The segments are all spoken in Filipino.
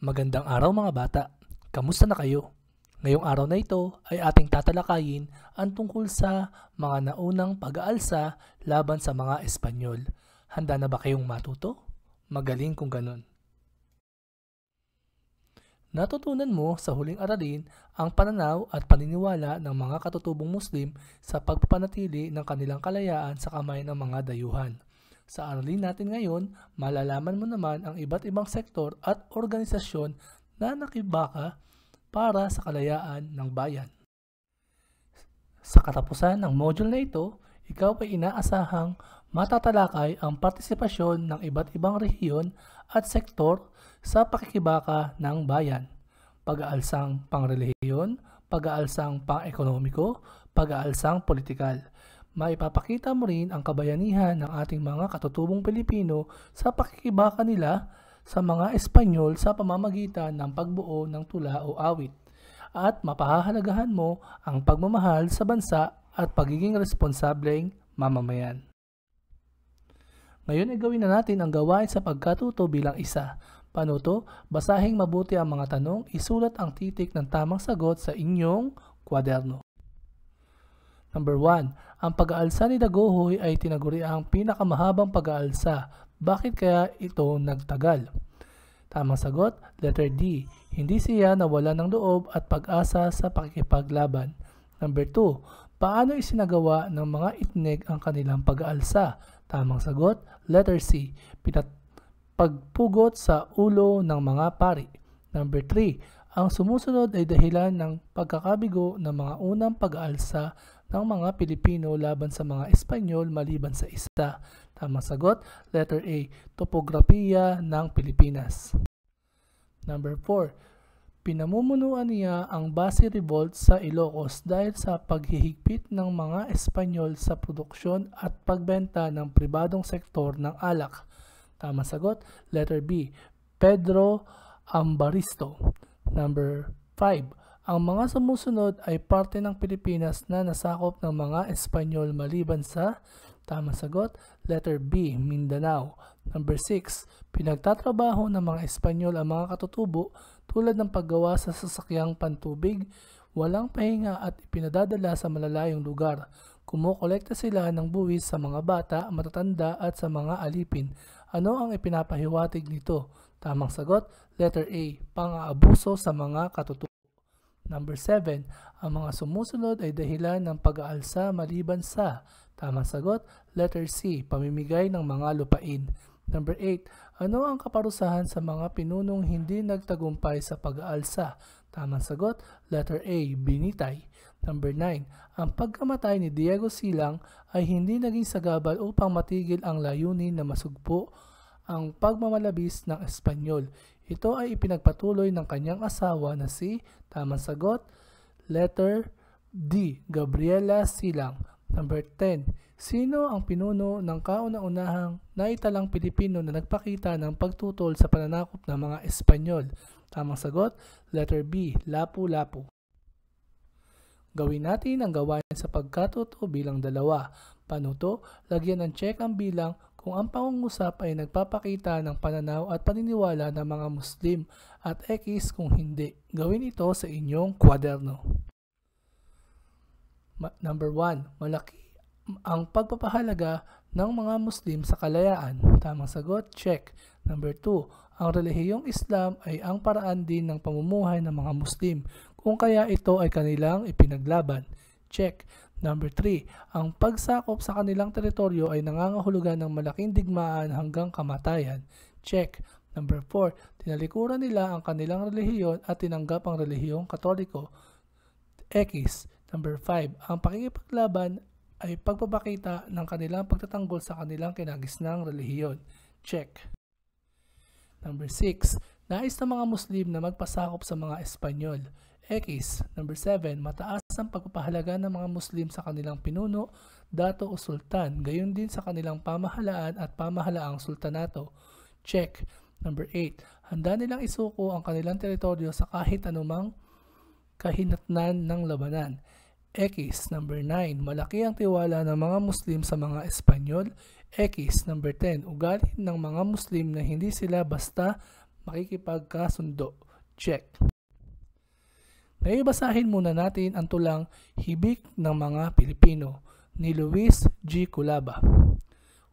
Magandang araw mga bata. Kamusta na kayo? Ngayong araw na ito ay ating tatalakayin ang tungkol sa mga naunang pag-aalsa laban sa mga Espanyol. Handa na ba kayong matuto? Magaling kung ganun. Natutunan mo sa huling aralin ang pananaw at paniniwala ng mga katutubong Muslim sa pagpapanatili ng kanilang kalayaan sa kamay ng mga dayuhan. Sa aralin natin ngayon, malalaman mo naman ang iba't ibang sektor at organisasyon na nakibaka para sa kalayaan ng bayan. Sa katapusan ng module na ito, ikaw ay inaasahang matatalakay ang partisipasyon ng iba't ibang rehiyon at sektor sa pakikibaka ng bayan. Pag-aalsang pangrelihiyon, pag-aalsang pang-ekonomiko, pag-aalsang politikal maipapakita mo rin ang kabayanihan ng ating mga katutubong Pilipino sa pakikibaka nila sa mga Espanyol sa pamamagitan ng pagbuo ng tula o awit at mapahahalagahan mo ang pagmamahal sa bansa at pagiging responsableng mamamayan. Ngayon ay gawin na natin ang gawain sa pagkatuto bilang isa. Panuto, basahing mabuti ang mga tanong, isulat ang titik ng tamang sagot sa inyong kwaderno. Number 1. Ang pag-aalsa ni Dagohoy ay tinaguri ang pinakamahabang pag-aalsa. Bakit kaya ito nagtagal? Tamang sagot, letter D. Hindi siya nawala ng loob at pag-asa sa pakikipaglaban. Number 2. Paano isinagawa ng mga itneg ang kanilang pag-aalsa? Tamang sagot, letter C. Pinat pagpugot sa ulo ng mga pari. Number 3. Ang sumusunod ay dahilan ng pagkakabigo ng mga unang pag-aalsa ng mga Pilipino laban sa mga Espanyol maliban sa isa? Tamang sagot, letter A, topografiya ng Pilipinas. Number 4, pinamumunuan niya ang base revolt sa Ilocos dahil sa paghihigpit ng mga Espanyol sa produksyon at pagbenta ng pribadong sektor ng alak. Tamang sagot, letter B, Pedro Ambaristo. Number 5. Ang mga sumusunod ay parte ng Pilipinas na nasakop ng mga Espanyol maliban sa tamang sagot, letter B, Mindanao. Number 6, pinagtatrabaho ng mga Espanyol ang mga katutubo tulad ng paggawa sa sasakyang pantubig, walang pahinga at ipinadadala sa malalayong lugar. Kumukolekta sila ng buwis sa mga bata, matatanda at sa mga alipin. Ano ang ipinapahiwatig nito? Tamang sagot, letter A, pang-aabuso sa mga katutubo. Number 7, ang mga sumusunod ay dahilan ng pag-aalsa maliban sa tamang sagot, letter C, pamimigay ng mga lupain. Number 8, ano ang kaparusahan sa mga pinunong hindi nagtagumpay sa pag-aalsa? Tamang sagot, letter A, binitay. Number 9, ang pagkamatay ni Diego Silang ay hindi naging sagabal upang matigil ang layunin na masugpo ang pagmamalabis ng Espanyol. Ito ay ipinagpatuloy ng kanyang asawa na si, tamang sagot, letter D. Gabriela Silang. Number 10. Sino ang pinuno ng kauna-unahang naitalang Pilipino na nagpakita ng pagtutol sa pananakop ng mga Espanyol? Tamang sagot, letter B. Lapu-Lapu. Gawin natin ang gawain sa pagkatuto bilang dalawa. Panuto, lagyan ng check ang bilang kung ang pangungusap ay nagpapakita ng pananaw at paniniwala ng mga Muslim at X kung hindi. Gawin ito sa inyong kwaderno. Ma- number 1. Malaki ang pagpapahalaga ng mga Muslim sa kalayaan. Tamang sagot, check. Number 2. Ang relihiyong Islam ay ang paraan din ng pamumuhay ng mga Muslim kung kaya ito ay kanilang ipinaglaban. Check. Number 3, ang pagsakop sa kanilang teritoryo ay nangangahulugan ng malaking digmaan hanggang kamatayan. Check. Number 4, tinalikuran nila ang kanilang relihiyon at tinanggap ang relihiyong katoliko. X. Number 5, ang pakikipaglaban ay pagpapakita ng kanilang pagtatanggol sa kanilang kinagisnang relihiyon. Check. Number 6, nais ng mga Muslim na magpasakop sa mga Espanyol. X. Number 7, mataas ang pagpapahalaga ng mga Muslim sa kanilang pinuno, dato o sultan, gayon din sa kanilang pamahalaan at pamahalaang sultanato. Check. Number 8, handa nilang isuko ang kanilang teritoryo sa kahit anumang kahinatnan ng labanan. X. Number 9, malaki ang tiwala ng mga Muslim sa mga Espanyol. X. Number 10, ugali ng mga Muslim na hindi sila basta makikipagkasundo. Check. Naibasahin muna natin ang tulang Hibik ng mga Pilipino ni Luis G. Culaba.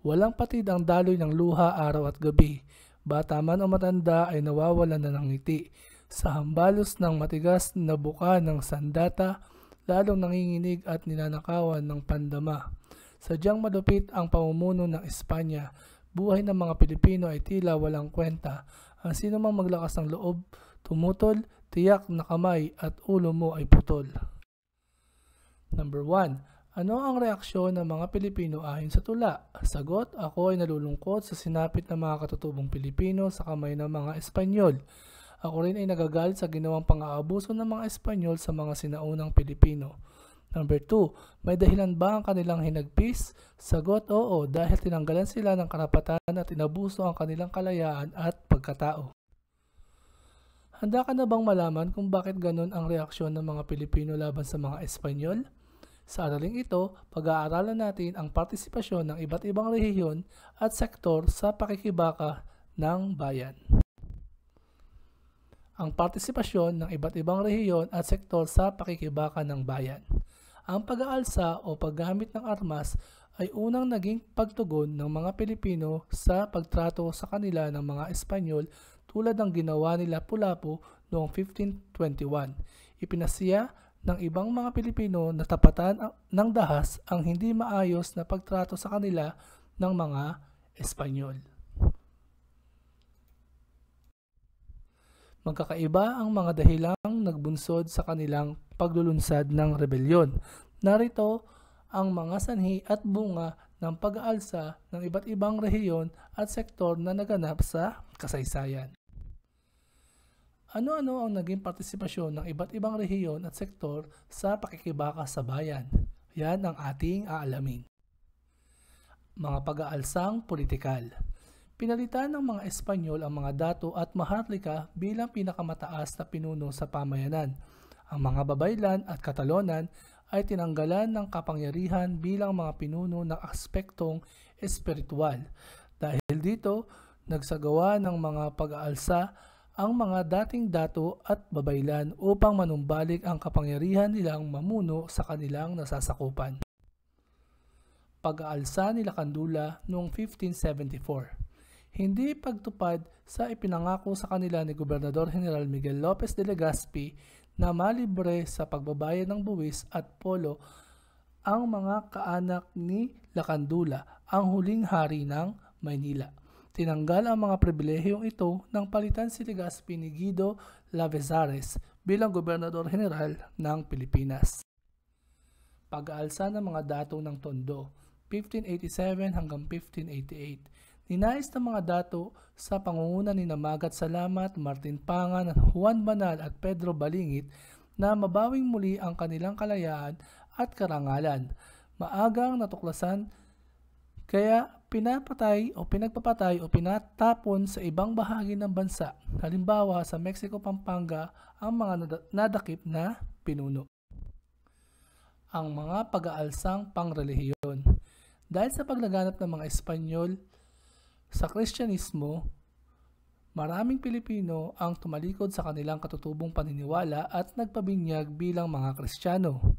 Walang patid ang daloy ng luha araw at gabi. Bata man o matanda ay nawawalan na ng ngiti. Sa hambalos ng matigas na buka ng sandata, lalong nanginginig at ninanakawan ng pandama. Sadyang malupit ang pamumuno ng Espanya. Buhay ng mga Pilipino ay tila walang kwenta. Ang sinumang maglakas ng loob, tumutol, tiyak na kamay at ulo mo ay putol. Number 1. Ano ang reaksyon ng mga Pilipino ayon sa tula? Sagot, ako ay nalulungkot sa sinapit ng mga katutubong Pilipino sa kamay ng mga Espanyol. Ako rin ay nagagal sa ginawang pang-aabuso ng mga Espanyol sa mga sinaunang Pilipino. Number 2, may dahilan ba ang kanilang hinagpis? Sagot, oo, dahil tinanggalan sila ng karapatan at inabuso ang kanilang kalayaan at pagkatao. Handa ka na bang malaman kung bakit ganun ang reaksyon ng mga Pilipino laban sa mga Espanyol? Sa araling ito, pag-aaralan natin ang partisipasyon ng iba't ibang rehiyon at sektor sa pakikibaka ng bayan. Ang partisipasyon ng iba't ibang rehiyon at sektor sa pakikibaka ng bayan. Ang pag-aalsa o paggamit ng armas ay unang naging pagtugon ng mga Pilipino sa pagtrato sa kanila ng mga Espanyol tulad ng ginawa nila Pulapo noong 1521. Ipinasiya ng ibang mga Pilipino na tapatan ng dahas ang hindi maayos na pagtrato sa kanila ng mga Espanyol. Magkakaiba ang mga dahilang nagbunsod sa kanilang paglulunsad ng rebelyon. Narito ang mga sanhi at bunga ng pag-aalsa ng iba't ibang rehiyon at sektor na naganap sa kasaysayan. Ano-ano ang naging partisipasyon ng iba't ibang rehiyon at sektor sa pakikibaka sa bayan? Yan ang ating aalamin. Mga pag-aalsang politikal Pinalitan ng mga Espanyol ang mga dato at maharlika bilang pinakamataas na pinuno sa pamayanan. Ang mga babaylan at katalonan ay tinanggalan ng kapangyarihan bilang mga pinuno ng aspektong espiritual. Dahil dito, nagsagawa ng mga pag-aalsa ang mga dating dato at babaylan upang manumbalik ang kapangyarihan nilang mamuno sa kanilang nasasakupan. Pag-aalsa nila Kandula noong 1574 Hindi pagtupad sa ipinangako sa kanila ni Gobernador General Miguel Lopez de Legazpi na malibre sa pagbabayad ng buwis at polo ang mga kaanak ni Lakandula, ang huling hari ng Maynila. Tinanggal ang mga pribilehiyong ito ng palitan si Legazpi ni Guido Lavezares bilang Gobernador General ng Pilipinas. Pag-aalsa ng mga datong ng Tondo 1587 hanggang 1588 Ninais ng mga dato sa pangunguna ni Namagat Salamat, Martin Pangan, Juan Banal at Pedro Balingit na mabawing muli ang kanilang kalayaan at karangalan. Maagang natuklasan kaya pinapatay o pinagpapatay o pinatapon sa ibang bahagi ng bansa, halimbawa sa Mexico Pampanga, ang mga nadakip na pinuno. Ang mga pag-aalsang pangrelihiyon Dahil sa paglaganap ng mga Espanyol sa Kristyanismo, maraming Pilipino ang tumalikod sa kanilang katutubong paniniwala at nagpabinyag bilang mga Kristiyano.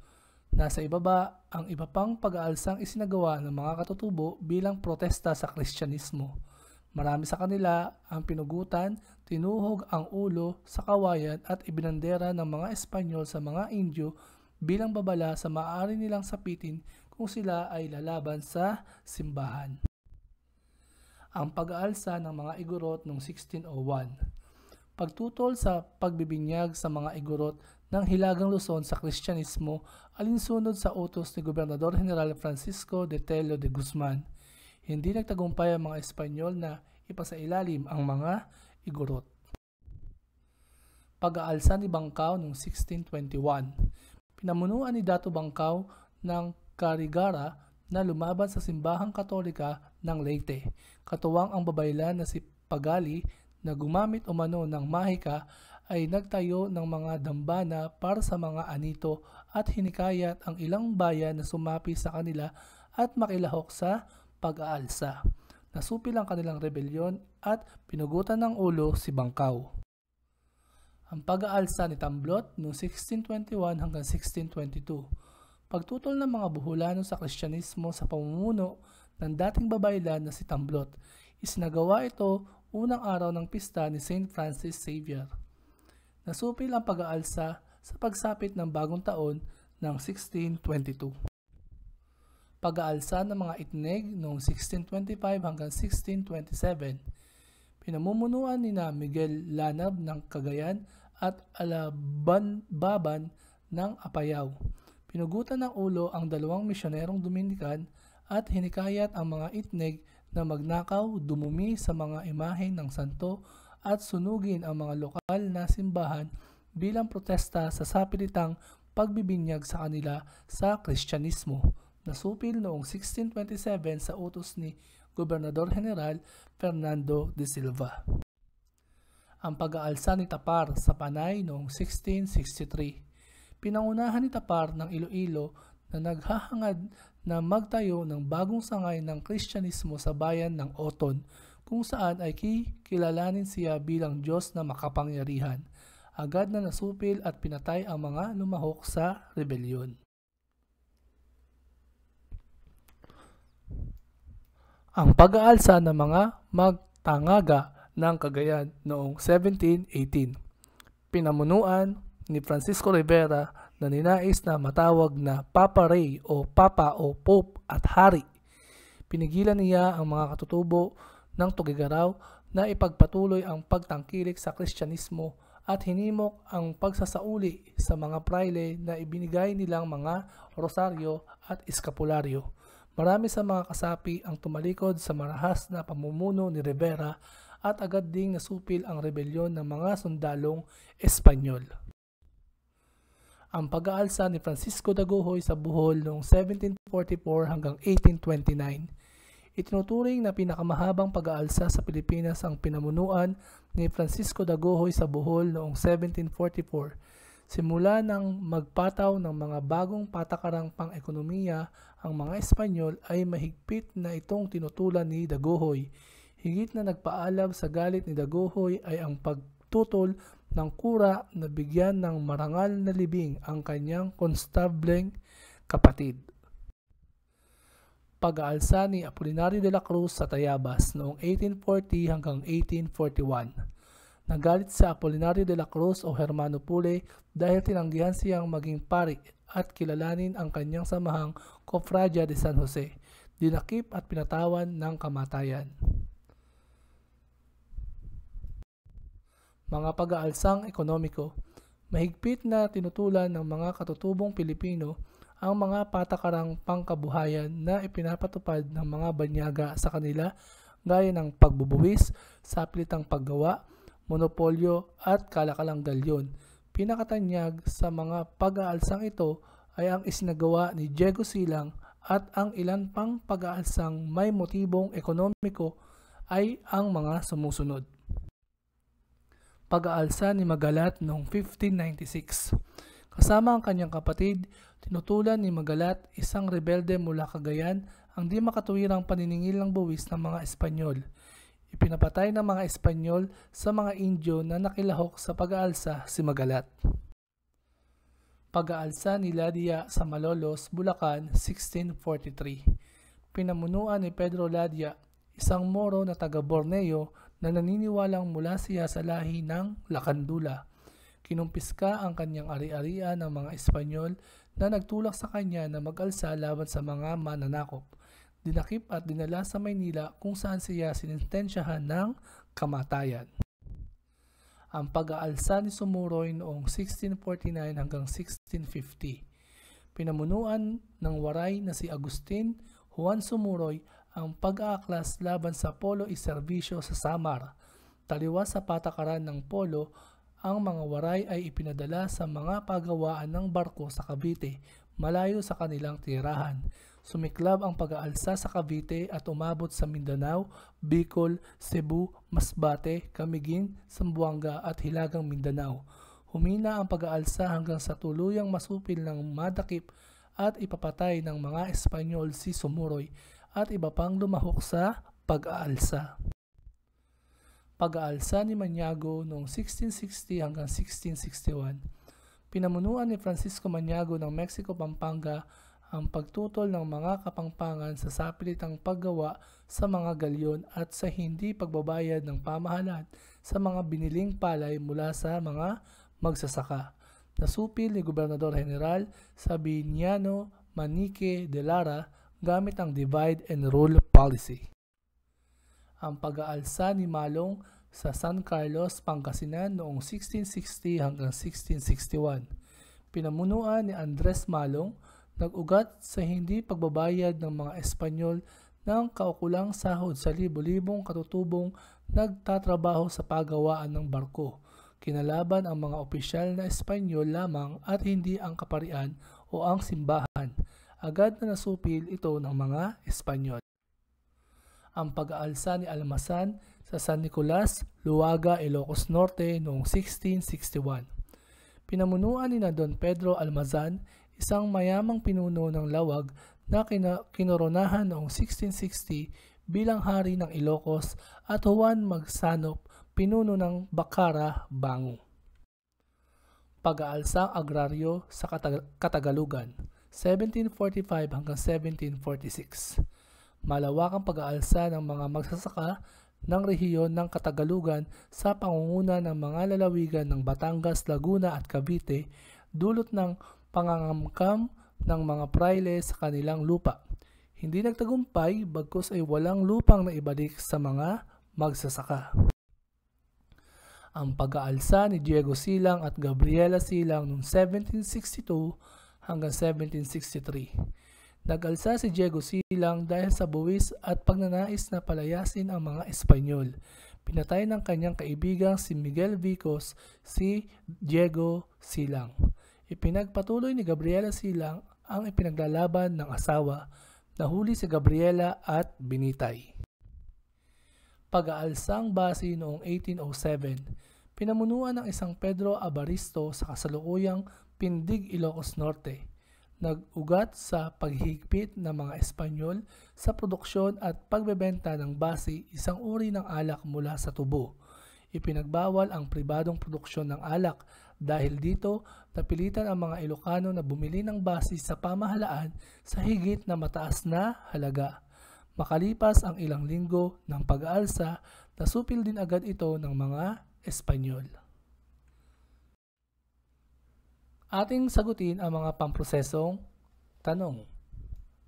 Nasa ibaba ang iba pang pag-aalsang isinagawa ng mga katutubo bilang protesta sa Kristyanismo. Marami sa kanila ang pinugutan, tinuhog ang ulo sa kawayan at ibinandera ng mga Espanyol sa mga Indio bilang babala sa maaari nilang sapitin kung sila ay lalaban sa simbahan ang pag-aalsa ng mga igorot noong 1601. Pagtutol sa pagbibinyag sa mga igorot ng Hilagang Luzon sa Kristyanismo alinsunod sa utos ni Gobernador General Francisco de Tello de Guzman. Hindi nagtagumpay ang mga Espanyol na ipasailalim ang mga igorot. Pag-aalsa ni Bangkaw noong 1621 Pinamunuan ni Dato Bangkaw ng Karigara na lumaban sa simbahang katolika ng Leyte. Katuwang ang babaylan na si Pagali na gumamit umano ng mahika ay nagtayo ng mga dambana para sa mga anito at hinikayat ang ilang bayan na sumapi sa kanila at makilahok sa pag-aalsa. Nasupil ang kanilang rebelyon at pinugutan ng ulo si Bangkaw. Ang pag-aalsa ni Tamblot noong 1621 hanggang 1622, pagtutol ng mga Buhulano sa Kristyanismo sa pamumuno ng dating babaylan na si Tamblot. Isinagawa ito unang araw ng pista ni St. Francis Xavier. Nasupil ang pag-aalsa sa pagsapit ng bagong taon ng 1622. Pag-aalsa ng mga itneg noong 1625 hanggang 1627, pinamumunuan ni na Miguel Lanab ng Cagayan at Alabanbaban ng Apayaw. Pinugutan ng ulo ang dalawang misyonerong Dominican at hinikayat ang mga itneg na magnakaw, dumumi sa mga imahe ng santo at sunugin ang mga lokal na simbahan bilang protesta sa sapilitang pagbibinyag sa kanila sa Kristyanismo. Nasupil noong 1627 sa utos ni Gobernador General Fernando de Silva. Ang pag-aalsa ni Tapar sa Panay noong 1663. Pinangunahan ni Tapar ng Iloilo na naghahangad na magtayo ng bagong sangay ng Kristyanismo sa bayan ng Oton kung saan ay kikilalanin siya bilang Diyos na makapangyarihan. Agad na nasupil at pinatay ang mga lumahok sa rebelyon. Ang pag-aalsa ng mga magtangaga ng Cagayan noong 1718. Pinamunuan ni Francisco Rivera na ninais na matawag na Papa Ray o Papa o Pope at Hari. Pinigilan niya ang mga katutubo ng Tugigaraw na ipagpatuloy ang pagtangkilik sa Kristyanismo at hinimok ang pagsasauli sa mga praile na ibinigay nilang mga rosaryo at eskapularyo. Marami sa mga kasapi ang tumalikod sa marahas na pamumuno ni Rivera at agad ding nasupil ang rebelyon ng mga sundalong Espanyol ang pag-aalsa ni Francisco Dagohoy sa Bohol noong 1744 hanggang 1829. Itinuturing na pinakamahabang pag-aalsa sa Pilipinas ang pinamunuan ni Francisco Dagohoy sa Bohol noong 1744 simula ng magpataw ng mga bagong patakarang pang-ekonomiya, ang mga Espanyol ay mahigpit na itong tinutulan ni Dagohoy. Higit na nagpaalab sa galit ni Dagohoy ay ang pagtutol ng kura na bigyan ng marangal na libing ang kanyang konstableng kapatid. Pag-aalsa ni Apolinario de la Cruz sa Tayabas noong 1840 hanggang 1841. Nagalit sa Apolinario de la Cruz o Hermano Pule dahil tinanggihan siyang maging pari at kilalanin ang kanyang samahang Cofradia de San Jose. Dinakip at pinatawan ng kamatayan. mga pag-aalsang ekonomiko. Mahigpit na tinutulan ng mga katutubong Pilipino ang mga patakarang pangkabuhayan na ipinapatupad ng mga banyaga sa kanila gaya ng pagbubuwis, sapilitang paggawa, monopolyo at kalakalang galyon. Pinakatanyag sa mga pag-aalsang ito ay ang isinagawa ni Diego Silang at ang ilan pang pag-aalsang may motibong ekonomiko ay ang mga sumusunod pag-aalsa ni Magalat noong 1596. Kasama ang kanyang kapatid, tinutulan ni Magalat isang rebelde mula Cagayan ang di makatuwirang paniningil ng buwis ng mga Espanyol. Ipinapatay ng mga Espanyol sa mga Indio na nakilahok sa pag-aalsa si Magalat. Pag-aalsa ni Ladia sa Malolos, Bulacan, 1643. Pinamunuan ni Pedro Ladia, isang Moro na taga Borneo na naniniwalang mula siya sa lahi ng Lakandula. Kinumpiska ang kanyang ari-arian ng mga Espanyol na nagtulak sa kanya na mag-alsa laban sa mga mananakop. Dinakip at dinala sa Maynila kung saan siya sinintensyahan ng kamatayan ang pag-aalsa ni Sumuroy noong 1649 hanggang 1650. Pinamunuan ng waray na si Agustin Juan Sumuroy ang pag-aaklas laban sa polo iserbisyo sa Samar. Taliwas sa patakaran ng polo, ang mga waray ay ipinadala sa mga pagawaan ng barko sa Cavite, malayo sa kanilang tirahan. Sumiklab ang pag-aalsa sa Cavite at umabot sa Mindanao, Bicol, Cebu, Masbate, Camiguin, Sambuanga at Hilagang Mindanao. Humina ang pag-aalsa hanggang sa tuluyang masupil ng madakip at ipapatay ng mga Espanyol si Sumuroy at iba pang lumahok sa pag-aalsa. Pag-aalsa ni Maniago noong 1660 hanggang 1661. Pinamunuan ni Francisco Maniago ng Mexico Pampanga ang pagtutol ng mga kapangpangan sa sapilitang paggawa sa mga galyon at sa hindi pagbabayad ng pamahalaan sa mga biniling palay mula sa mga magsasaka. Nasupil ni Gobernador General Sabiniano Manique de Lara gamit ang divide and rule policy. Ang pag-aalsa ni Malong sa San Carlos, Pangasinan noong 1660 hanggang 1661. Pinamunuan ni Andres Malong nag-ugat sa hindi pagbabayad ng mga Espanyol ng kaukulang sahod sa libo-libong katutubong nagtatrabaho sa pagawaan ng barko. Kinalaban ang mga opisyal na Espanyol lamang at hindi ang kaparian o ang simbahan agad na nasupil ito ng mga Espanyol. Ang pag-aalsa ni Almasan sa San Nicolas, Luaga, Ilocos Norte noong 1661. Pinamunuan ni na Don Pedro Almazan, isang mayamang pinuno ng lawag na kinoronahan noong 1660 bilang hari ng Ilocos at Juan Magsanop, pinuno ng Bakara, Bangu pag-aalsang agraryo sa Katag- Katagalugan. 1745 hanggang 1746. Malawakang pag-aalsa ng mga magsasaka ng rehiyon ng Katagalugan sa pangunguna ng mga lalawigan ng Batangas, Laguna at Cavite dulot ng pangangamkam ng mga praile sa kanilang lupa. Hindi nagtagumpay bagkus ay walang lupang naibalik sa mga magsasaka. Ang pag-aalsa ni Diego Silang at Gabriela Silang noong 1762 hanggang 1763. Nagalsa si Diego Silang dahil sa buwis at pagnanais na palayasin ang mga Espanyol. Pinatay ng kanyang kaibigang si Miguel Vicos si Diego Silang. Ipinagpatuloy ni Gabriela Silang ang ipinaglalaban ng asawa Nahuli si Gabriela at binitay. Pag-aalsang base noong 1807, pinamunuan ng isang Pedro Abaristo sa kasalukuyang Pindig Ilocos Norte nag-ugat sa paghigpit ng mga Espanyol sa produksyon at pagbebenta ng base isang uri ng alak mula sa tubo. Ipinagbawal ang pribadong produksyon ng alak dahil dito napilitan ang mga Ilocano na bumili ng base sa pamahalaan sa higit na mataas na halaga. Makalipas ang ilang linggo ng pag-aalsa, nasupil din agad ito ng mga Espanyol ating sagutin ang mga pamprosesong tanong.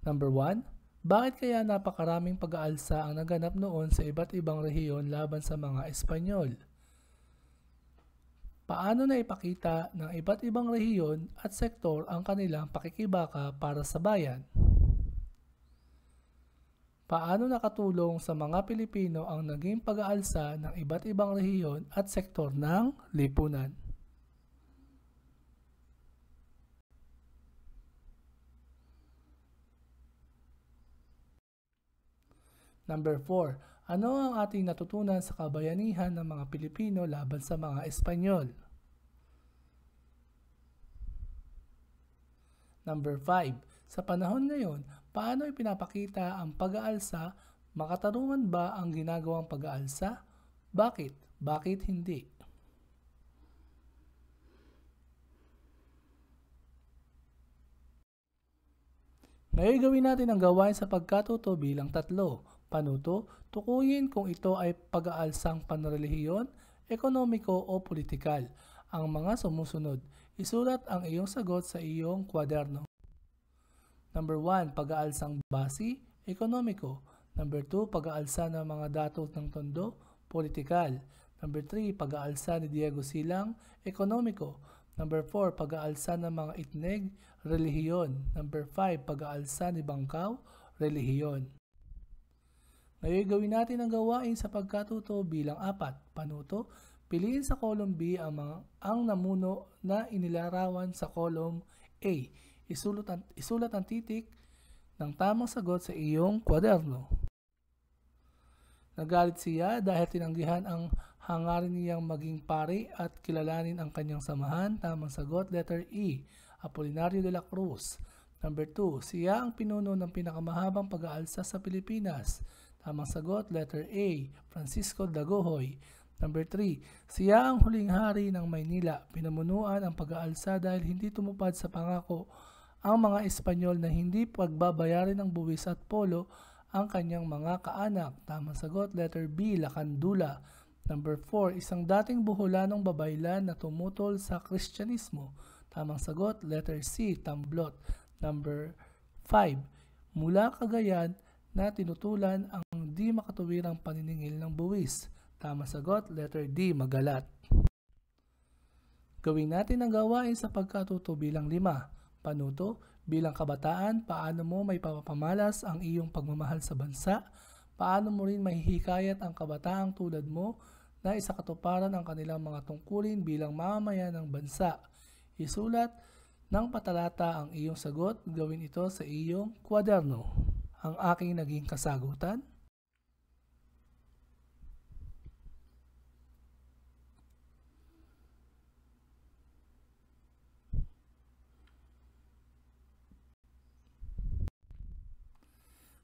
Number 1, bakit kaya napakaraming pag-aalsa ang naganap noon sa iba't ibang rehiyon laban sa mga Espanyol? Paano na ipakita ng iba't ibang rehiyon at sektor ang kanilang pakikibaka para sa bayan? Paano nakatulong sa mga Pilipino ang naging pag-aalsa ng iba't ibang rehiyon at sektor ng lipunan? Number 4. Ano ang ating natutunan sa kabayanihan ng mga Pilipino laban sa mga Espanyol? Number 5. Sa panahon ngayon, paano ipinapakita ang pag-aalsa? Makatarungan ba ang ginagawang pag-aalsa? Bakit? Bakit hindi? Ngayon gawin natin ang gawain sa pagkatuto bilang tatlo. Panuto, tukuyin kung ito ay pag-aalsang panrelihiyon, ekonomiko o politikal. Ang mga sumusunod, isulat ang iyong sagot sa iyong kwaderno. Number 1, pag-aalsang basi, ekonomiko. Number 2, pag-aalsa ng mga datos ng tondo, politikal. Number 3, pag-aalsa ni Diego Silang, ekonomiko. Number 4, pag-aalsa ng mga itneg, relihiyon. Number 5, pag-aalsa ni Bangkaw, relihiyon. Ngayon gawin natin ang gawain sa pagkatuto bilang 4. Panuto, piliin sa column B ang, mga, ang namuno na inilarawan sa column A. Isulat ang, isulat ang titik ng tamang sagot sa iyong kwaderno. Nagalit siya dahil tinanggihan ang hangarin niyang maging pari at kilalanin ang kanyang samahan. Tamang sagot, letter E, Apolinario de la Cruz. Number 2, siya ang pinuno ng pinakamahabang pag-aalsa sa Pilipinas. Tamang sagot, letter A, Francisco Dagohoy. Number 3, siya ang huling hari ng Maynila. Pinamunuan ang pag-aalsa dahil hindi tumupad sa pangako ang mga Espanyol na hindi pagbabayarin ng buwis at polo ang kanyang mga kaanak. Tamang sagot, letter B, Lakandula. Number 4, isang dating buhulanong babaylan na tumutol sa Kristyanismo. Tamang sagot, letter C, Tamblot. Number 5, mula kagayan na tinutulan ang hindi makatuwirang paniningil ng buwis. Tama sagot, letter D, magalat. Gawin natin ang gawain sa pagkatuto bilang lima. Panuto, bilang kabataan, paano mo may papapamalas ang iyong pagmamahal sa bansa? Paano mo rin mahihikayat ang kabataang tulad mo na isakatuparan ang kanilang mga tungkulin bilang mamamayan ng bansa? Isulat ng patalata ang iyong sagot, gawin ito sa iyong kwaderno. Ang aking naging kasagutan,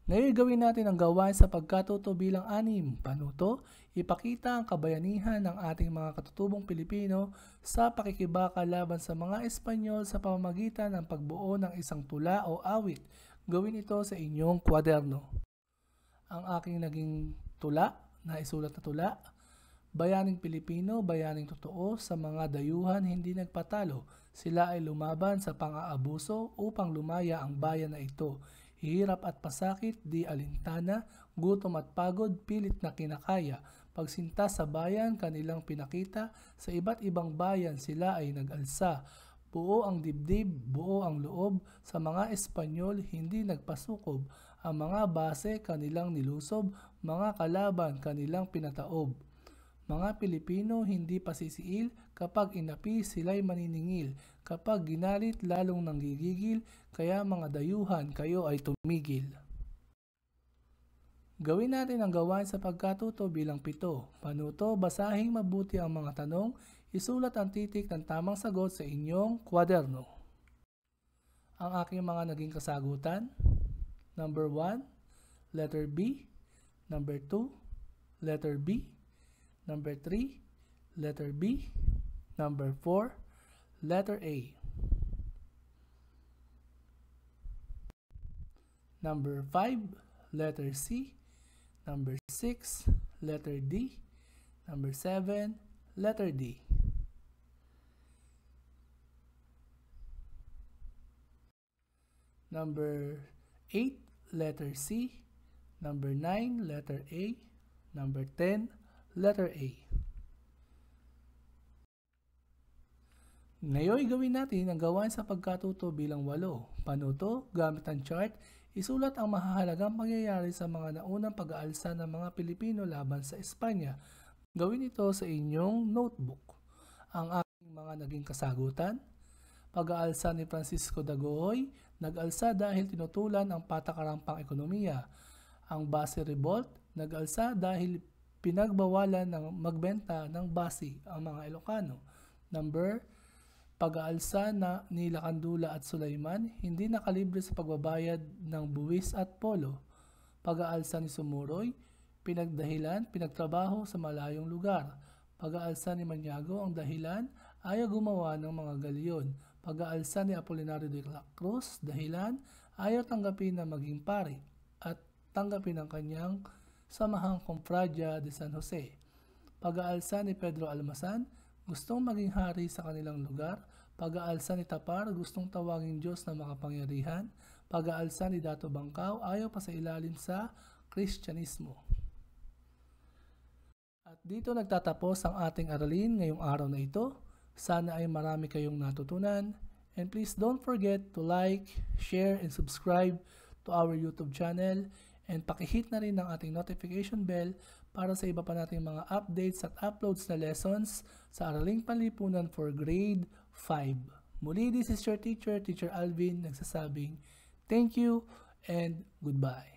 Ngayon gawin natin ang gawain sa pagkatuto bilang anim. Panuto, ipakita ang kabayanihan ng ating mga katutubong Pilipino sa pakikibaka laban sa mga Espanyol sa pamamagitan ng pagbuo ng isang tula o awit. Gawin ito sa inyong kwaderno. Ang aking naging tula, na isulat na tula, Bayaning Pilipino, bayaning totoo, sa mga dayuhan hindi nagpatalo. Sila ay lumaban sa pang-aabuso upang lumaya ang bayan na ito. Hirap at pasakit, di alintana, gutom at pagod, pilit na kinakaya. Pagsinta sa bayan, kanilang pinakita, sa iba't ibang bayan sila ay nagalsa. Buo ang dibdib, buo ang loob, sa mga Espanyol hindi nagpasukob. Ang mga base kanilang nilusob, mga kalaban kanilang pinataob. Mga Pilipino hindi pasisiil kapag inapi sila'y maniningil, kapag ginalit lalong nanggigigil, kaya mga dayuhan kayo ay tumigil. Gawin natin ang gawain sa pagkatuto bilang pito. Panuto, basahing mabuti ang mga tanong, isulat ang titik ng tamang sagot sa inyong kwaderno. Ang aking mga naging kasagutan, number 1, letter B, number 2, letter B, Number 3, letter B. Number 4, letter A. Number 5, letter C. Number 6, letter D. Number 7, letter D. Number 8, letter C. Number 9, letter A. Number 10, letter A. Ngayon gawin natin ang gawain sa pagkatuto bilang walo. Panuto, gamit ang chart, isulat ang mahahalagang pangyayari sa mga naunang pag-aalsa ng mga Pilipino laban sa Espanya. Gawin ito sa inyong notebook. Ang aking mga naging kasagutan, pag-aalsa ni Francisco Dagohoy, nag-alsa dahil tinutulan ang patakarampang ekonomiya. Ang Base Revolt, nag-alsa dahil pinagbawalan ng magbenta ng basi ang mga Ilocano. Number, pag-aalsa na ni Lakandula at Sulaiman, hindi nakalibre sa pagbabayad ng buwis at polo. Pag-aalsa ni Sumuroy, pinagdahilan, pinagtrabaho sa malayong lugar. Pag-aalsa ni Manyago ang dahilan, ayaw gumawa ng mga galiyon. Pag-aalsa ni Apolinario de la Cruz, dahilan, ayaw tanggapin na maging pari at tanggapin ang kanyang Samahang Compradya de San Jose. Pag-aalsa ni Pedro Almasan, gustong maging hari sa kanilang lugar. Pag-aalsa ni Tapar, gustong tawagin Diyos na makapangyarihan. Pag-aalsa ni Dato Bangkaw, ayaw pa sa ilalim sa Kristyanismo. At dito nagtatapos ang ating aralin ngayong araw na ito. Sana ay marami kayong natutunan. And please don't forget to like, share, and subscribe to our YouTube channel. And pakihit na rin ang ating notification bell para sa iba pa nating mga updates at uploads na lessons sa Araling Panlipunan for Grade 5. Muli, this is your teacher, Teacher Alvin, nagsasabing thank you and goodbye.